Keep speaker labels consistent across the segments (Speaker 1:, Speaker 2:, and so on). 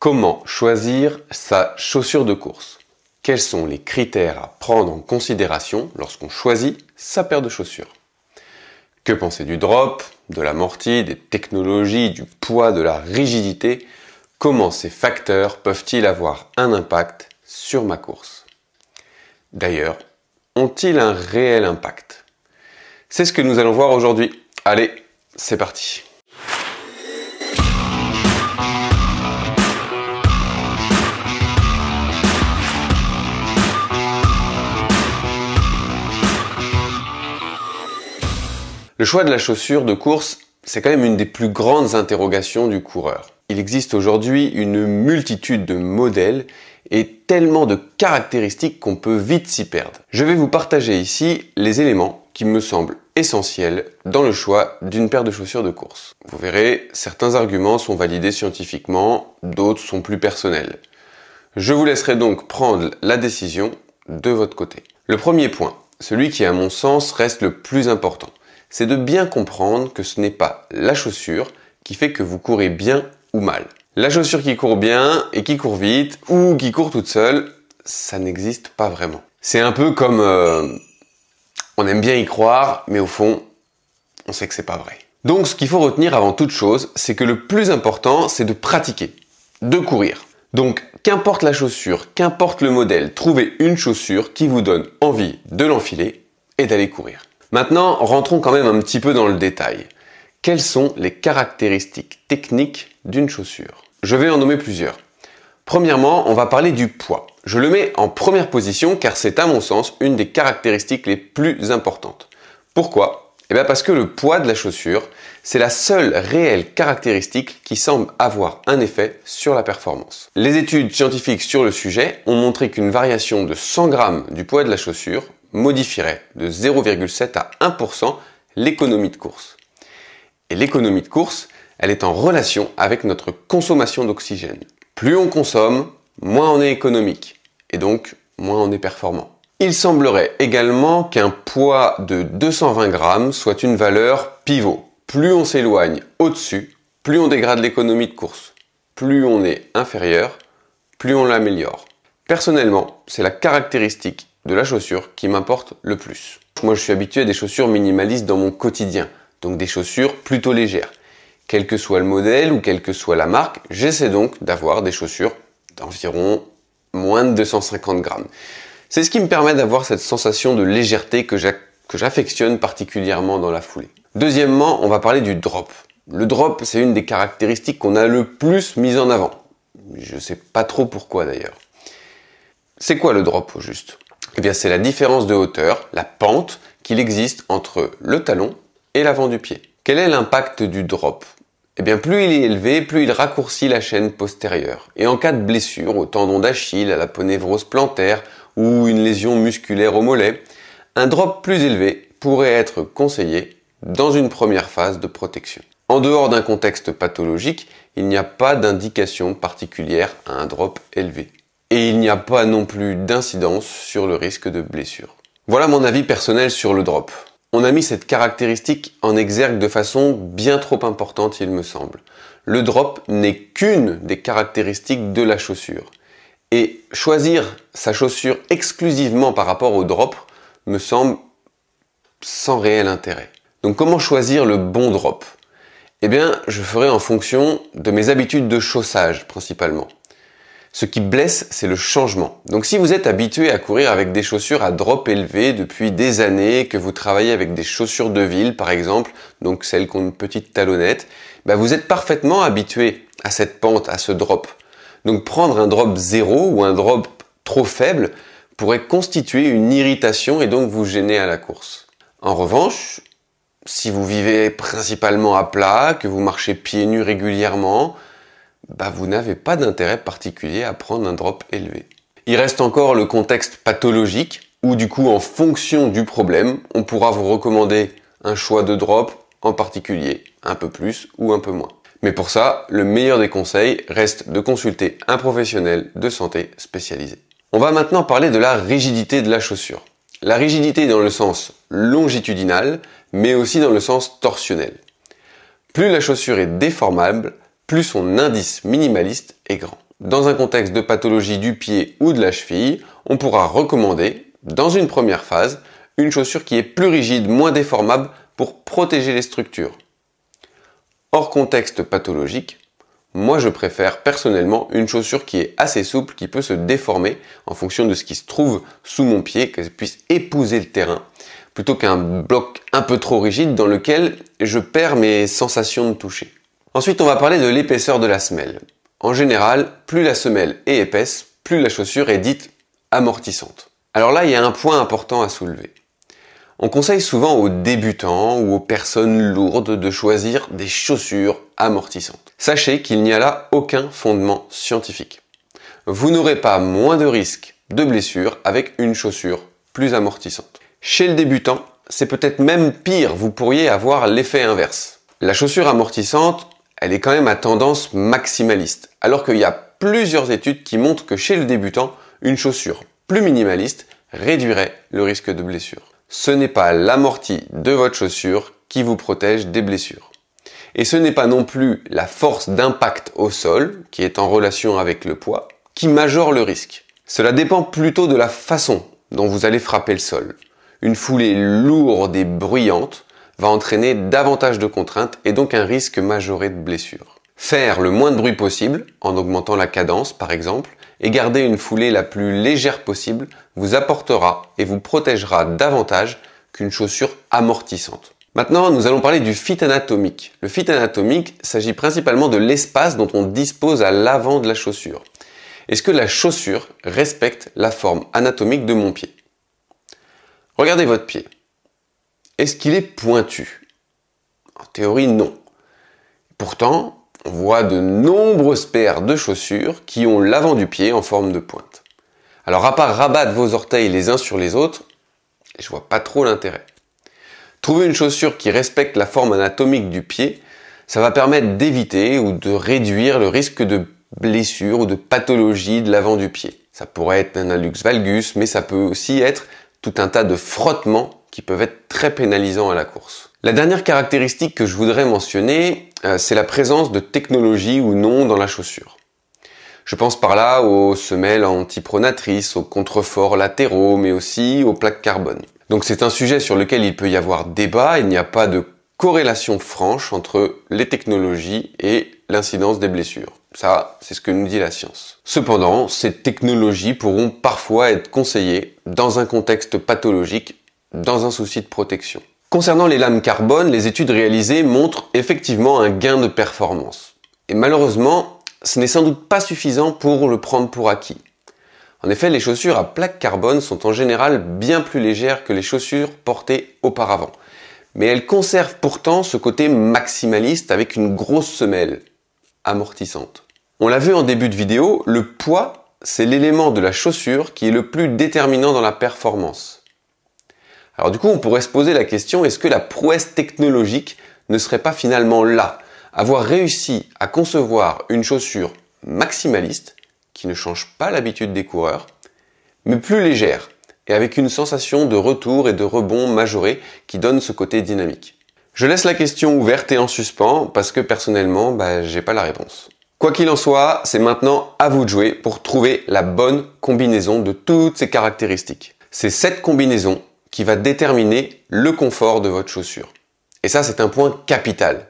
Speaker 1: Comment choisir sa chaussure de course Quels sont les critères à prendre en considération lorsqu'on choisit sa paire de chaussures Que penser du drop, de l'amorti, des technologies, du poids, de la rigidité Comment ces facteurs peuvent-ils avoir un impact sur ma course D'ailleurs, ont-ils un réel impact C'est ce que nous allons voir aujourd'hui. Allez, c'est parti Le choix de la chaussure de course, c'est quand même une des plus grandes interrogations du coureur. Il existe aujourd'hui une multitude de modèles et tellement de caractéristiques qu'on peut vite s'y perdre. Je vais vous partager ici les éléments qui me semblent essentiels dans le choix d'une paire de chaussures de course. Vous verrez, certains arguments sont validés scientifiquement, d'autres sont plus personnels. Je vous laisserai donc prendre la décision de votre côté. Le premier point, celui qui à mon sens reste le plus important c'est de bien comprendre que ce n'est pas la chaussure qui fait que vous courez bien ou mal. La chaussure qui court bien et qui court vite ou qui court toute seule, ça n'existe pas vraiment. C'est un peu comme euh, on aime bien y croire, mais au fond, on sait que c'est pas vrai. Donc ce qu'il faut retenir avant toute chose, c'est que le plus important, c'est de pratiquer, de courir. Donc qu'importe la chaussure, qu'importe le modèle, trouvez une chaussure qui vous donne envie de l'enfiler et d'aller courir. Maintenant, rentrons quand même un petit peu dans le détail. Quelles sont les caractéristiques techniques d'une chaussure Je vais en nommer plusieurs. Premièrement, on va parler du poids. Je le mets en première position car c'est à mon sens une des caractéristiques les plus importantes. Pourquoi Eh bien parce que le poids de la chaussure, c'est la seule réelle caractéristique qui semble avoir un effet sur la performance. Les études scientifiques sur le sujet ont montré qu'une variation de 100 grammes du poids de la chaussure modifierait de 0,7 à 1% l'économie de course. Et l'économie de course, elle est en relation avec notre consommation d'oxygène. Plus on consomme, moins on est économique, et donc moins on est performant. Il semblerait également qu'un poids de 220 grammes soit une valeur pivot. Plus on s'éloigne au-dessus, plus on dégrade l'économie de course. Plus on est inférieur, plus on l'améliore. Personnellement, c'est la caractéristique de la chaussure qui m'importe le plus. Moi, je suis habitué à des chaussures minimalistes dans mon quotidien, donc des chaussures plutôt légères. Quel que soit le modèle ou quelle que soit la marque, j'essaie donc d'avoir des chaussures d'environ moins de 250 grammes. C'est ce qui me permet d'avoir cette sensation de légèreté que j'affectionne particulièrement dans la foulée. Deuxièmement, on va parler du drop. Le drop, c'est une des caractéristiques qu'on a le plus mise en avant. Je sais pas trop pourquoi d'ailleurs. C'est quoi le drop au juste eh bien c'est la différence de hauteur, la pente, qu'il existe entre le talon et l'avant du pied. Quel est l'impact du drop eh bien, plus il est élevé, plus il raccourcit la chaîne postérieure. Et en cas de blessure au tendon d'Achille, à la ponévrose plantaire ou une lésion musculaire au mollet, un drop plus élevé pourrait être conseillé dans une première phase de protection. En dehors d'un contexte pathologique, il n'y a pas d'indication particulière à un drop élevé et il n'y a pas non plus d'incidence sur le risque de blessure. Voilà mon avis personnel sur le drop. On a mis cette caractéristique en exergue de façon bien trop importante, il me semble. Le drop n'est qu'une des caractéristiques de la chaussure. Et choisir sa chaussure exclusivement par rapport au drop me semble sans réel intérêt. Donc comment choisir le bon drop Eh bien, je ferai en fonction de mes habitudes de chaussage principalement. Ce qui blesse, c'est le changement. Donc si vous êtes habitué à courir avec des chaussures à drop élevé depuis des années, que vous travaillez avec des chaussures de ville par exemple, donc celles qui ont une petite talonnette, bah, vous êtes parfaitement habitué à cette pente, à ce drop. Donc prendre un drop zéro ou un drop trop faible pourrait constituer une irritation et donc vous gêner à la course. En revanche, si vous vivez principalement à plat, que vous marchez pieds nus régulièrement, bah vous n'avez pas d'intérêt particulier à prendre un drop élevé. Il reste encore le contexte pathologique, où du coup, en fonction du problème, on pourra vous recommander un choix de drop en particulier, un peu plus ou un peu moins. Mais pour ça, le meilleur des conseils reste de consulter un professionnel de santé spécialisé. On va maintenant parler de la rigidité de la chaussure. La rigidité dans le sens longitudinal, mais aussi dans le sens torsionnel. Plus la chaussure est déformable, plus son indice minimaliste est grand. Dans un contexte de pathologie du pied ou de la cheville, on pourra recommander, dans une première phase, une chaussure qui est plus rigide, moins déformable pour protéger les structures. Hors contexte pathologique, moi je préfère personnellement une chaussure qui est assez souple, qui peut se déformer en fonction de ce qui se trouve sous mon pied, je puisse épouser le terrain, plutôt qu'un bloc un peu trop rigide dans lequel je perds mes sensations de toucher. Ensuite, on va parler de l'épaisseur de la semelle. En général, plus la semelle est épaisse, plus la chaussure est dite amortissante. Alors là, il y a un point important à soulever. On conseille souvent aux débutants ou aux personnes lourdes de choisir des chaussures amortissantes. Sachez qu'il n'y a là aucun fondement scientifique. Vous n'aurez pas moins de risques de blessures avec une chaussure plus amortissante. Chez le débutant, c'est peut-être même pire, vous pourriez avoir l'effet inverse. La chaussure amortissante elle est quand même à tendance maximaliste, alors qu'il y a plusieurs études qui montrent que chez le débutant, une chaussure plus minimaliste réduirait le risque de blessure. Ce n'est pas l'amorti de votre chaussure qui vous protège des blessures. Et ce n'est pas non plus la force d'impact au sol, qui est en relation avec le poids, qui majore le risque. Cela dépend plutôt de la façon dont vous allez frapper le sol. Une foulée lourde et bruyante va entraîner davantage de contraintes et donc un risque majoré de blessure. Faire le moins de bruit possible, en augmentant la cadence par exemple, et garder une foulée la plus légère possible vous apportera et vous protégera davantage qu'une chaussure amortissante. Maintenant, nous allons parler du fit anatomique. Le fit anatomique s'agit principalement de l'espace dont on dispose à l'avant de la chaussure. Est-ce que la chaussure respecte la forme anatomique de mon pied Regardez votre pied. Est-ce qu'il est pointu En théorie, non. Pourtant, on voit de nombreuses paires de chaussures qui ont l'avant du pied en forme de pointe. Alors à part rabattre vos orteils les uns sur les autres, je vois pas trop l'intérêt. Trouver une chaussure qui respecte la forme anatomique du pied, ça va permettre d'éviter ou de réduire le risque de blessure ou de pathologie de l'avant du pied. Ça pourrait être un hallux valgus, mais ça peut aussi être tout un tas de frottements qui peuvent être très pénalisants à la course. La dernière caractéristique que je voudrais mentionner, euh, c'est la présence de technologies ou non dans la chaussure. Je pense par là aux semelles antipronatrices, aux contreforts latéraux, mais aussi aux plaques carbone. Donc c'est un sujet sur lequel il peut y avoir débat, il n'y a pas de corrélation franche entre les technologies et l'incidence des blessures. Ça, c'est ce que nous dit la science. Cependant, ces technologies pourront parfois être conseillées dans un contexte pathologique dans un souci de protection. Concernant les lames carbone, les études réalisées montrent effectivement un gain de performance. Et malheureusement, ce n'est sans doute pas suffisant pour le prendre pour acquis. En effet, les chaussures à plaque carbone sont en général bien plus légères que les chaussures portées auparavant. Mais elles conservent pourtant ce côté maximaliste avec une grosse semelle amortissante. On l'a vu en début de vidéo, le poids, c'est l'élément de la chaussure qui est le plus déterminant dans la performance. Alors du coup, on pourrait se poser la question, est-ce que la prouesse technologique ne serait pas finalement là Avoir réussi à concevoir une chaussure maximaliste, qui ne change pas l'habitude des coureurs, mais plus légère, et avec une sensation de retour et de rebond majoré qui donne ce côté dynamique. Je laisse la question ouverte et en suspens parce que personnellement, bah, j'ai pas la réponse. Quoi qu'il en soit, c'est maintenant à vous de jouer pour trouver la bonne combinaison de toutes ces caractéristiques. C'est cette combinaison qui va déterminer le confort de votre chaussure. Et ça, c'est un point capital.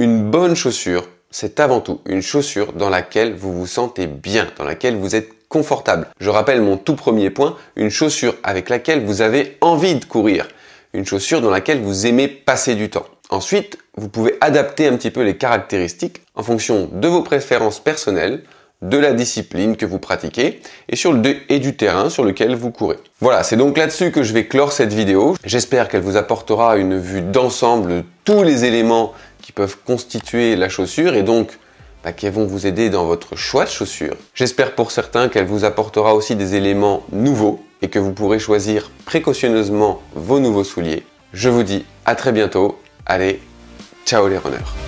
Speaker 1: Une bonne chaussure, c'est avant tout une chaussure dans laquelle vous vous sentez bien, dans laquelle vous êtes confortable. Je rappelle mon tout premier point, une chaussure avec laquelle vous avez envie de courir, une chaussure dans laquelle vous aimez passer du temps. Ensuite, vous pouvez adapter un petit peu les caractéristiques en fonction de vos préférences personnelles, de la discipline que vous pratiquez et, sur le, et du terrain sur lequel vous courez. Voilà, c'est donc là-dessus que je vais clore cette vidéo. J'espère qu'elle vous apportera une vue d'ensemble de tous les éléments qui peuvent constituer la chaussure et donc bah, qui vont vous aider dans votre choix de chaussures. J'espère pour certains qu'elle vous apportera aussi des éléments nouveaux et que vous pourrez choisir précautionneusement vos nouveaux souliers. Je vous dis à très bientôt. Allez, ciao les runners